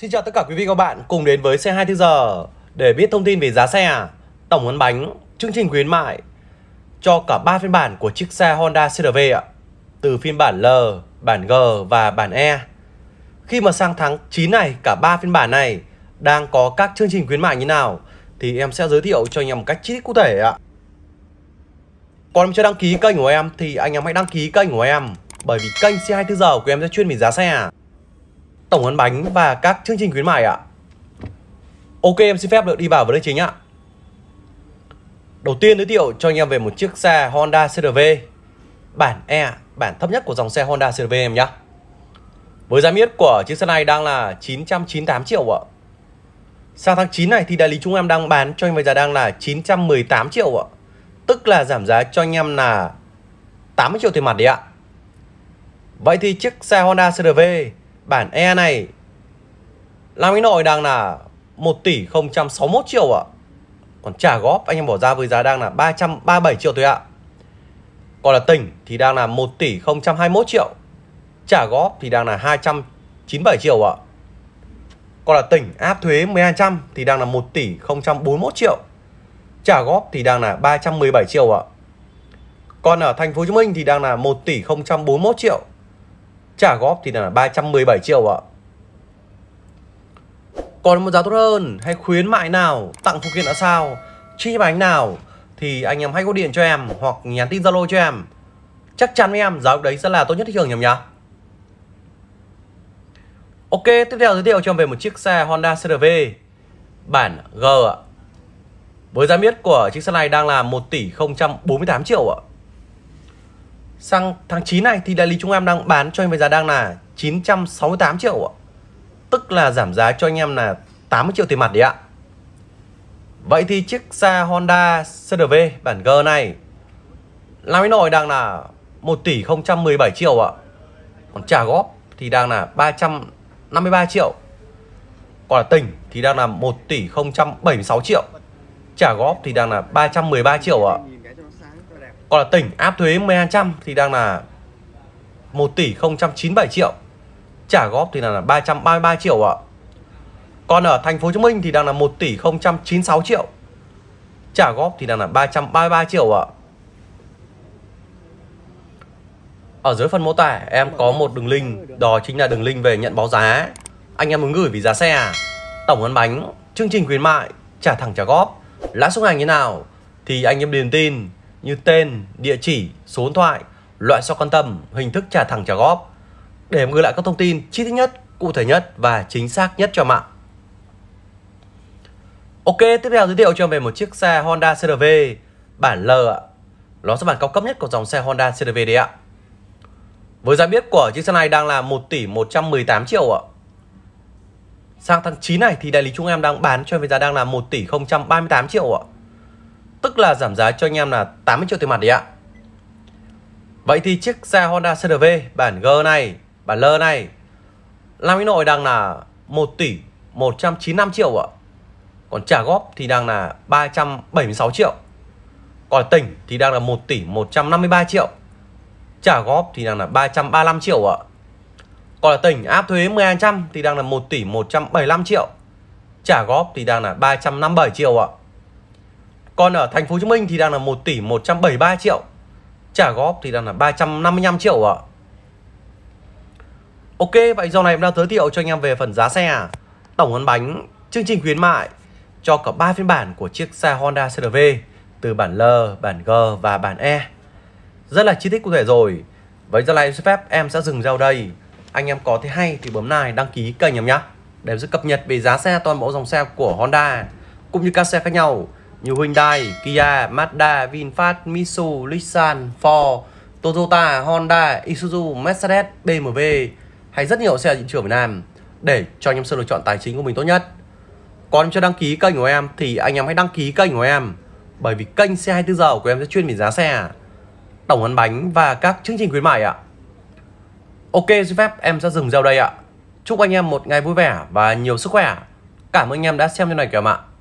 Xin chào tất cả quý vị và các bạn cùng đến với xe 24 giờ để biết thông tin về giá xe, à, tổng ấn bánh, chương trình khuyến mại cho cả 3 phiên bản của chiếc xe Honda CRV Từ phiên bản L, bản G và bản E. Khi mà sang tháng 9 này, cả 3 phiên bản này đang có các chương trình khuyến mại như nào thì em sẽ giới thiệu cho anh em một cách chi tiết cụ thể ạ. Còn chưa đăng ký kênh của em thì anh em hãy đăng ký kênh của em bởi vì kênh C24 giờ của em sẽ chuyên về giá xe à tổng ăn bánh và các chương trình khuyến mại ạ. Ok em xin phép được đi vào vấn đề chính ạ. Đầu tiên giới thiệu cho anh em về một chiếc xe Honda CRV bản E, bản thấp nhất của dòng xe Honda CRV em nhé. Với giá miết của chiếc xe này đang là 998 triệu ạ. Sang tháng 9 này thì đại lý chúng em đang bán cho anh với giá đang là 918 triệu ạ. Tức là giảm giá cho anh em là 80 triệu tiền mặt đấy ạ. Vậy thì chiếc xe Honda CRV Bản E này Làm cái nội đang là 1 tỷ 061 triệu ạ Còn trả góp anh em bỏ ra với giá đang là 337 triệu thôi ạ Còn là tỉnh thì đang là 1 tỷ 021 triệu Trả góp thì đang là 297 triệu ạ Còn là tỉnh áp thuế 1200 thì đang là 1 tỷ 041 triệu Trả góp thì đang là 317 triệu ạ Còn ở thành phố Hồ Chí Minh thì đang là 1 tỷ 041 triệu trả góp thì là 317 triệu ạ còn một giá tốt hơn hay khuyến mại nào tặng phụ kiện là sao chi bánh nào thì anh em hãy gọi điện cho em hoặc nhắn tin zalo cho em chắc chắn với em giá lúc đấy sẽ là tốt nhất thị trường nhầm nhá ok tiếp theo giới thiệu cho em về một chiếc xe honda crv bản g ạ với giá miết của chiếc xe này đang là 1 tỷ 048 triệu ạ sang tháng 9 này thì đại lý chúng em đang bán cho anh với giá đang là 968 triệu ạ. Tức là giảm giá cho anh em là 80 triệu tiền mặt đấy ạ. Vậy thì chiếc xe Honda CRV bản G này làm cái nổi đang là 1 tỷ 017 triệu ạ. Còn trả góp thì đang là 353 triệu. Còn là tỉnh thì đang là 1 tỷ 076 triệu. Trả góp thì đang là 313 triệu ạ còn là tỉnh áp thuế 1200 thì đang là 1 tỷ 097 triệu trả góp thì là 333 triệu ạ còn ở thành phố Hồ Chí Minh thì đang là 1 tỷ 096 triệu trả góp thì đang là 333 triệu ạ ở dưới phần mô tả em có một đường link đó chính là đường link về nhận báo giá anh em muốn gửi vì giá xe à? tổng ăn bánh chương trình khuyến mại trả thẳng trả góp lãi suất hàng như nào thì anh em điền tin như tên, địa chỉ, số điện thoại, loại sao quan tâm, hình thức trả thẳng trả góp để gửi lại các thông tin chi tiết nhất, cụ thể nhất và chính xác nhất cho mạng. Ok, tiếp theo giới thiệu cho em về một chiếc xe Honda CRV bản L ạ. Nó sẽ bản cao cấp nhất của dòng xe Honda CRV đấy ạ. Với giá biết của chiếc xe này đang là 1 tỷ 118 triệu ạ. Sang tháng 9 này thì đại lý chúng em đang bán cho với giá đang là 1 tỷ 038 triệu ạ. Tức là giảm giá cho anh em là 80 triệu tiền mặt đấy ạ Vậy thì chiếc xe Honda CRV bản G này Bản L này Làm cái nội đang là 1 tỷ 195 triệu ạ Còn trả góp thì đang là 376 triệu Còn tỉnh thì đang là 1 tỷ 153 triệu Trả góp thì đang là 335 triệu ạ còn là tỉnh áp thuế 10% thì đang là 1 tỷ 175 triệu. Trả góp thì đang là 357 triệu ạ. Còn ở thành phố Hồ Chí Minh thì đang là 1 tỷ 173 triệu. Trả góp thì đang là 355 triệu ạ. Ok, vậy dòng này em đang giới thiệu cho anh em về phần giá xe, tổng lăn bánh, chương trình khuyến mại cho cả 3 phiên bản của chiếc xe Honda CRV từ bản L, bản G và bản E. Rất là chi tiết cụ thể rồi. Với giờ này em xin phép em sẽ dừng giao đây. Anh em có thấy hay thì bấm like đăng ký kênh em nhé. Để em sẽ cập nhật về giá xe toàn bộ dòng xe của Honda cũng như các xe khác nhau như Hyundai, Kia, Mazda, VinFast, Mitsubishi, Nissan, Ford, Toyota, Honda, Isuzu, Mercedes, BMW hay rất nhiều xe thị trường Việt Nam để cho anh em sự lựa chọn tài chính của mình tốt nhất. Còn chưa đăng ký kênh của em thì anh em hãy đăng ký kênh của em bởi vì kênh xe 24 giờ của em sẽ chuyên về giá xe, tổng ăn bánh và các chương trình khuyến mại ạ. Ok, xin phép em sẽ dừng video đây ạ. Chúc anh em một ngày vui vẻ và nhiều sức khỏe. Cảm ơn anh em đã xem video này của em ạ.